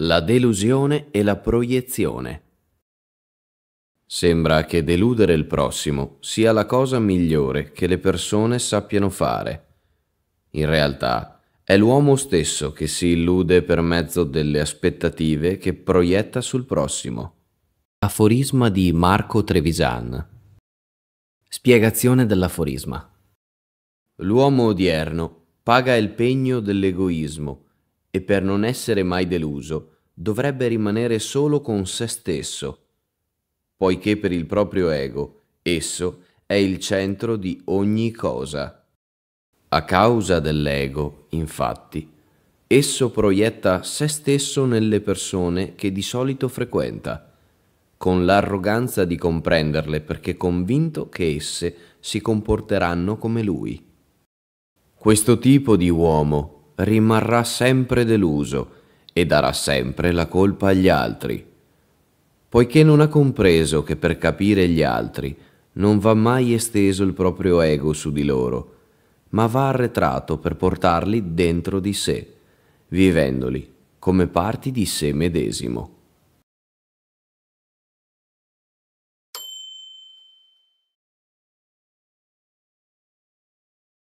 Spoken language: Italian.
La delusione e la proiezione. Sembra che deludere il prossimo sia la cosa migliore che le persone sappiano fare. In realtà è l'uomo stesso che si illude per mezzo delle aspettative che proietta sul prossimo. Aforisma di Marco Trevisan. Spiegazione dell'aforisma. L'uomo odierno paga il pegno dell'egoismo e per non essere mai deluso dovrebbe rimanere solo con se stesso, poiché per il proprio ego esso è il centro di ogni cosa. A causa dell'ego, infatti, esso proietta se stesso nelle persone che di solito frequenta, con l'arroganza di comprenderle perché convinto che esse si comporteranno come lui. Questo tipo di uomo rimarrà sempre deluso e darà sempre la colpa agli altri, poiché non ha compreso che per capire gli altri non va mai esteso il proprio ego su di loro, ma va arretrato per portarli dentro di sé, vivendoli come parti di sé medesimo.